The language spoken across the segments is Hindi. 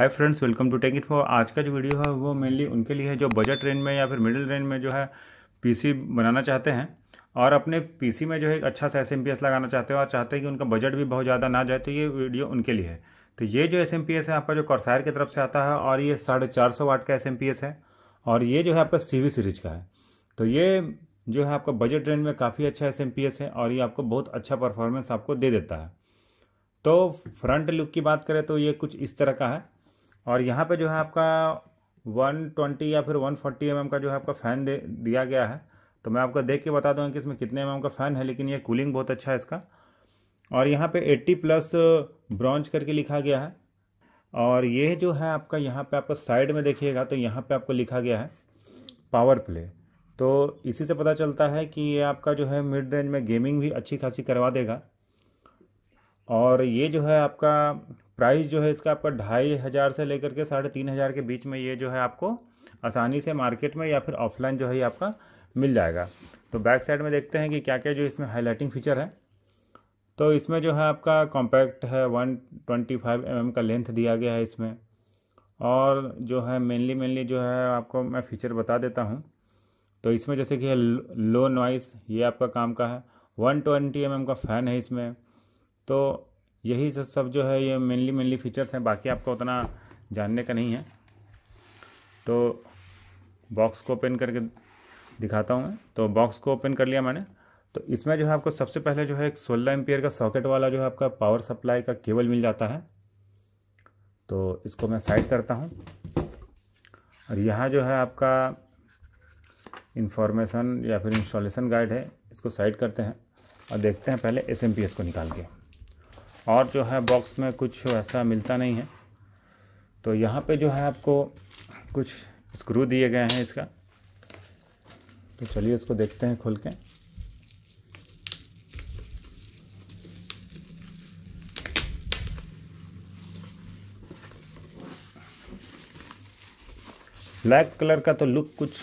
hi friends welcome to tech it for आज का जो वीडियो है वो मेनली उनके लिए है जो बजट रेंज में या फिर मिडिल रेंज में जो है पीसी बनाना चाहते हैं और अपने पीसी में जो है अच्छा सा एस लगाना चाहते हैं और चाहते हैं कि उनका बजट भी बहुत ज़्यादा ना जाए तो ये वीडियो उनके लिए है तो ये जो एस है आपका जो कौरसायर की तरफ से आता है और ये साढ़े चार सौ वाट का एस है और ये जो है आपका सी सीरीज का है तो ये जो है आपका बजट रेंज में काफ़ी अच्छा एस है और ये आपको बहुत अच्छा परफॉर्मेंस आपको दे देता है तो फ्रंट लुक की बात करें तो ये कुछ इस तरह का है और यहाँ पे जो है आपका 120 या फिर 140 फोर्टी mm का जो है आपका फ़ैन दे दिया गया है तो मैं आपको देख के बता दूँगा कि इसमें कितने एम mm का फ़ैन है लेकिन ये कूलिंग बहुत अच्छा है इसका और यहाँ पे 80 प्लस ब्रॉन्ज करके लिखा गया है और ये जो है आपका यहाँ पे आपको साइड में देखिएगा तो यहाँ पे आपको लिखा गया है पावर प्ले तो इसी से पता चलता है कि ये आपका जो है मिड रेंज में गेमिंग भी अच्छी खासी करवा देगा और ये जो है आपका प्राइस जो है इसका आपका ढाई हज़ार से लेकर के साढ़े तीन हज़ार के बीच में ये जो है आपको आसानी से मार्केट में या फिर ऑफलाइन जो है ये आपका मिल जाएगा तो बैक साइड में देखते हैं कि क्या क्या जो इसमें हाईलाइटिंग फीचर है तो इसमें जो है आपका कॉम्पैक्ट है one twenty five m m का लेंथ दिया गया है इसमें और जो है मेनली मेनली जो है आपको मैं फ़ीचर बता देता हूँ तो इसमें जैसे कि है लो नॉइस ये आपका काम का है वन ट्वेंटी एम एम का फ़ैन है इसमें तो यही सब जो है ये मेनली मेनली फीचर्स हैं बाकी आपको उतना जानने का नहीं है तो बॉक्स को ओपन करके दिखाता हूँ मैं तो बॉक्स को ओपन कर लिया मैंने तो इसमें जो है आपको सबसे पहले जो है एक सोलह एम्पियर का सॉकेट वाला जो है आपका पावर सप्लाई का केबल मिल जाता है तो इसको मैं साइड करता हूँ और यहाँ जो है आपका इन्फॉर्मेशन या फिर इंस्टॉलेशन गाइड है इसको साइड करते हैं और देखते हैं पहले एस को निकाल के और जो है बॉक्स में कुछ ऐसा मिलता नहीं है तो यहाँ पे जो है आपको कुछ स्क्रू दिए गए हैं इसका तो चलिए इसको देखते हैं खोल के ब्लैक कलर का तो लुक कुछ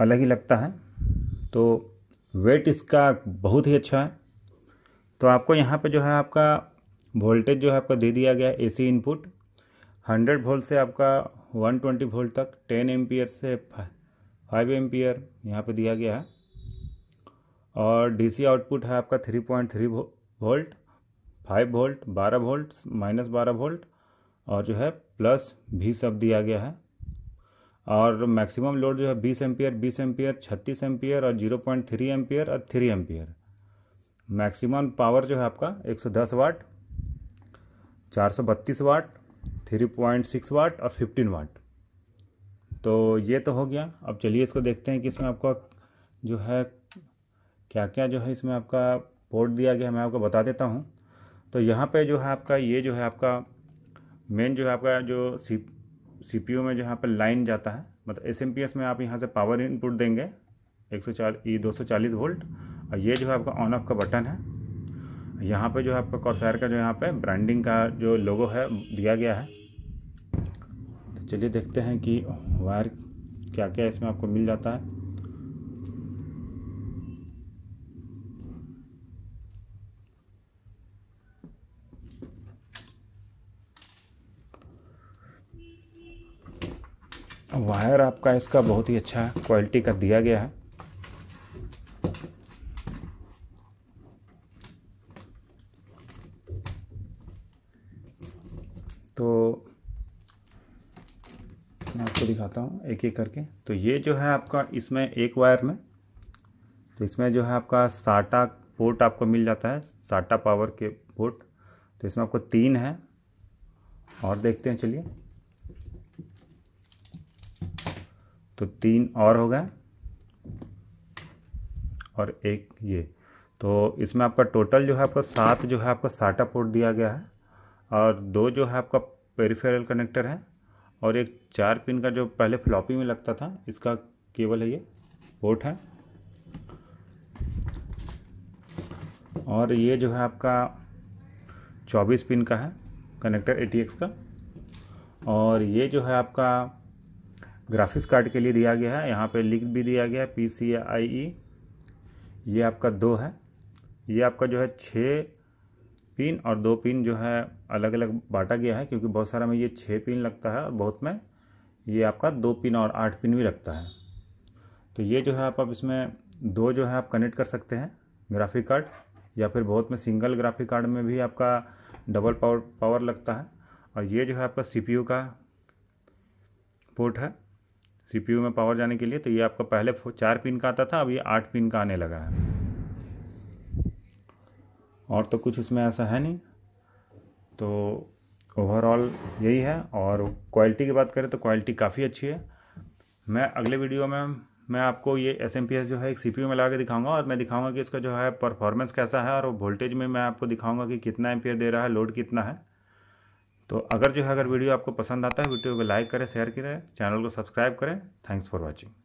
अलग ही लगता है तो वेट इसका बहुत ही अच्छा है तो आपको यहाँ पे जो है आपका वोल्टेज जो है आपका दे दिया गया सी इनपुट 100 वोल्ट से आपका 120 वोल्ट तक 10 एम्पियर से 5 एम्पियर यहाँ पे दिया गया है और डीसी आउटपुट है आपका 3.3 वोल्ट फाइव वोल्ट बारह वोल्ट माइनस बारह वोल्ट और जो है प्लस भी सब दिया गया है और मैक्सिमम लोड जो है बीस एम्पियर बीस एम्पियर छत्तीस एम्पियर और जीरो पॉइंट थ्री एम्पियर और थ्री एम्पियर मैक्सिमम पावर जो है आपका 110 वाट 432 वाट 3.6 वाट और 15 वाट तो ये तो हो गया अब चलिए इसको देखते हैं कि इसमें आपका जो है क्या क्या जो है इसमें आपका पोर्ट दिया गया मैं आपको बता देता हूँ तो यहाँ पे जो है आपका ये जो है आपका मेन जो है आपका जो सी सी में जो यहाँ पर लाइन जाता है मतलब एस में आप यहाँ से पावर इनपुट देंगे एक सौ चालीस ये दो सौ चालीस वोल्ट और ये जो है आपका ऑन ऑफ का बटन है यहाँ पे जो है आपका कॉर्सायर का जो यहाँ पे ब्रांडिंग का जो लोगो है दिया गया है तो चलिए देखते हैं कि वायर क्या क्या इसमें आपको मिल जाता है वायर आपका इसका बहुत ही अच्छा क्वालिटी का दिया गया है तो मैं आपको दिखाता हूँ एक एक करके तो ये जो है आपका इसमें एक वायर में तो इसमें जो है आपका साटा पोर्ट आपको मिल जाता है साटा पावर के पोर्ट तो इसमें आपको तीन है और देखते हैं चलिए तो तीन और हो गए और एक ये तो इसमें आपका टोटल जो है आपको सात जो है आपको साटा पोर्ट दिया गया है और दो जो है आपका पेरीफेरल कनेक्टर है और एक चार पिन का जो पहले फ्लॉपी में लगता था इसका केबल है ये पोर्ट है और ये जो है आपका 24 पिन का है कनेक्टर ए का और ये जो है आपका ग्राफिक्स कार्ड के लिए दिया गया है यहाँ पे लिख भी दिया गया है पी सी आई ई ये आपका दो है ये आपका जो है छः पिन और दो पिन जो है अलग अलग बांटा गया है क्योंकि बहुत सारा में ये छः पिन लगता है और बहुत में ये आपका दो पिन और आठ पिन भी लगता है तो ये जो है आप अब इसमें दो जो है आप कनेक्ट कर सकते हैं ग्राफिक कार्ड या फिर बहुत में सिंगल ग्राफिक कार्ड में भी आपका डबल पावर पावर लगता है और ये जो है आपका सी का पोर्ट है सी में पावर जाने के लिए तो ये आपका पहले चार पिन का आता था अब ये आठ पिन का आने लगा है और तो कुछ उसमें ऐसा है नहीं तो ओवरऑल यही है और क्वालिटी की बात करें तो क्वालिटी काफ़ी अच्छी है मैं अगले वीडियो में मैं आपको ये एस एम पी एस जो है एक सी पी यू में लगा के दिखाऊंगा और मैं दिखाऊंगा कि इसका जो है परफॉर्मेंस कैसा है और वोल्टेज में मैं आपको दिखाऊंगा कि कितना एस दे रहा है लोड कितना है तो अगर जो है अगर वीडियो आपको पसंद आता है वीडियो को लाइक करें शेयर करें चैनल को सब्सक्राइब करें थैंक्स फॉर वॉचिंग